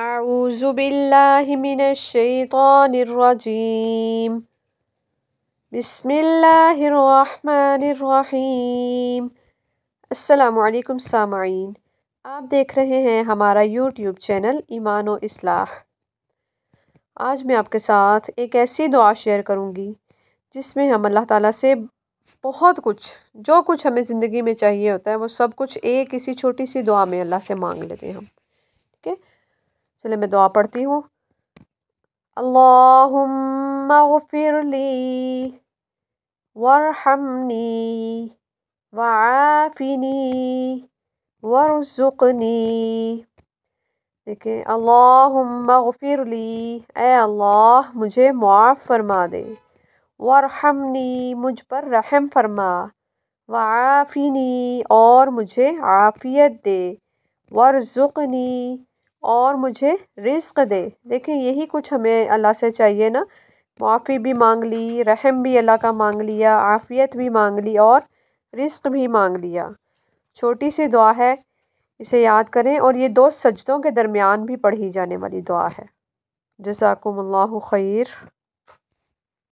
اعوذ باللہ من الشیطان الرجیم بسم اللہ السلام علیکم سامعین آپ دیکھ رہے ہیں ہمارا یوٹیوب چینل ایمان و اصلاح آج میں آپ کے ساتھ ایک ایسی دعا شیئر کروں گی جس میں ہم اللہ تعالیٰ سے بہت کچھ جو کچھ ہمیں زندگی میں چاہیے ہوتا ہے وہ سب کچھ ایک اسی چھوٹی سی دعا میں اللہ سے مانگ لیتے ہیں ہم ٹھیک ہے میں دعا پڑھتی ہوں اللہم اغفر لی وارحمنی وعافنی ور دیکھیں اللہم اغفر لی اے اللہ مجھے معاف فرما دے ور مجھ پر رحم فرما وعافنی اور مجھے عافیت دے ور اور مجھے رزق دے دیکھیں یہی کچھ ہمیں اللہ سے چاہیے نا معافی بھی مانگ لی رحم بھی اللہ کا مانگ لیا عافیت بھی مانگ لی اور رزق بھی مانگ لیا چھوٹی سی دعا ہے اسے یاد کریں اور یہ دو سجدوں کے درمیان بھی پڑھی جانے والی دعا ہے جزاکم اللہ خیر